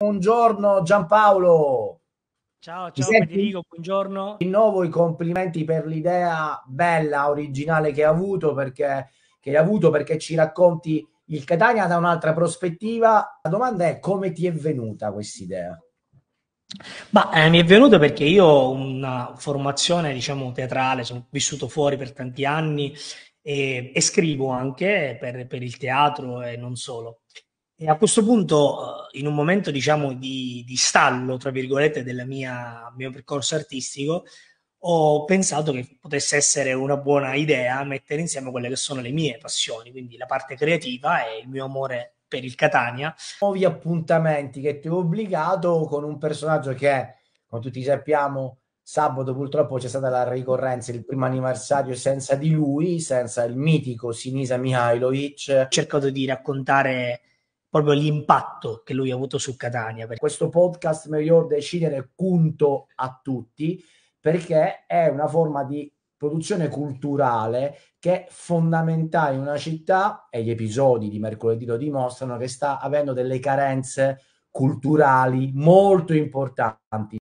Buongiorno Giampaolo. Ciao, ciao Federico, buongiorno. Rinnovo i complimenti per l'idea bella, originale che hai avuto perché, che hai avuto perché ci racconti il Catania da un'altra prospettiva. La domanda è come ti è venuta questa idea? Ma eh, mi è venuto perché io ho una formazione, diciamo, teatrale, sono vissuto fuori per tanti anni e, e scrivo anche per, per, il teatro e non solo. E a questo punto, eh, in un momento diciamo di, di stallo, tra virgolette, del mio percorso artistico, ho pensato che potesse essere una buona idea mettere insieme quelle che sono le mie passioni, quindi la parte creativa e il mio amore per il Catania. Nuovi appuntamenti che ti ho obbligato con un personaggio che, come tutti sappiamo, sabato purtroppo c'è stata la ricorrenza, il primo anniversario senza di lui, senza il mitico Sinisa Mihailovic. Ho cercato di raccontare proprio l'impatto che lui ha avuto su Catania. Per Questo podcast Merior decidere conto a tutti perché è una forma di produzione culturale che è fondamentale in una città e gli episodi di mercoledì lo dimostrano che sta avendo delle carenze culturali molto importanti.